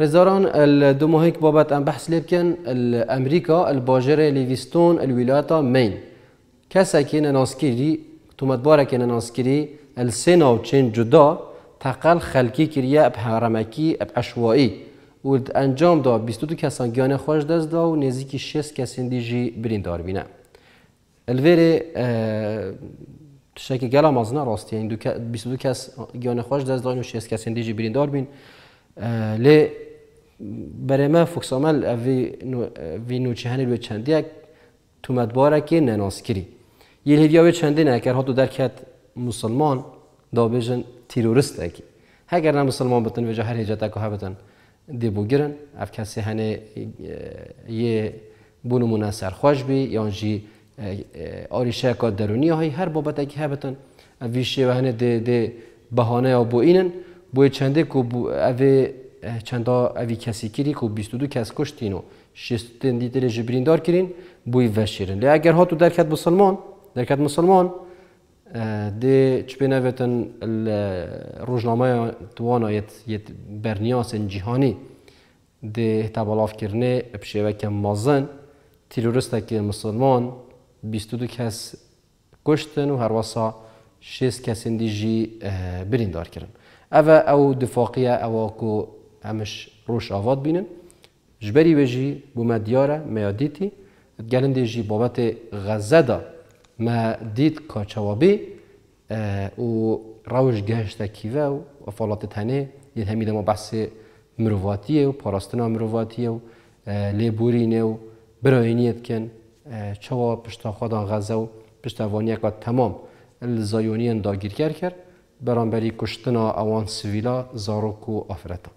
رزاران الدموهيك بابت ام بحث لبكن الامريكا الباجرة ليفيستون الولاية مين كسا كينا ناسكيري تومت بارا كينا ناسكيري السنة وچين جدا تقل خلقي كريا اب حرمکی اب عشوایی و انجام دا 22 كسان گیان خوش دست دا و نزيكي شس نزدیکی 6 کسان دیجی بریندار بینه الویره تشكي غلا مازنا راستی این 22 كس گیان خوش دست دا و شس 6 کسان دیجی بریندار بین لی برای من فوکسامل اوی نوچهنی به چندی یک تو مدباره که نناس کری یه هدیه به چندی اگر هاتو در کت مسلمان دا تیرورست تیروریست اکی اگر نه مسلمان بتن وجه هر هجت اکو هبتن دی بگیرن اف کسی هنه یه بونو مناسر خوش بی یا انجی آریشه کا درونی های هر بابت اکی هبتن اویشه و هنه دی, بهانه یا بو اینن بوی چندی که اوی چندا اوی کسی کری کو 22 کس کشتین و 60 دیتر جبریندار کرین بوی وشیرن لی اگر هاتو درکت مسلمان درکت مسلمان دی چپینه وتن روزنامه توانا یت یت برنیاس جهانی دی تبالاف کرنه بشیوه که مازن تیروریست که مسلمان 22 کس کشتن و هر واسا 6 کسین دیجی بریندار کرن. او او دفاقیه او کو ئەمش ڕۆژاوات بینن ji wê jî bûme diyare meya dîtî gelindê jî babetê xezeda me dît ka çewabê û rewj gehiştekîve û efalatê tenê yê hemî dema behsê mirovatiye û parastina mirovatiye û lêborînê û birayîniyê dikin çawa pişta xwadan xeze û piştevaniyeka temam li zayoniyên dagîrker kir beramberî kuştina ewan sivîla zarok û afretan.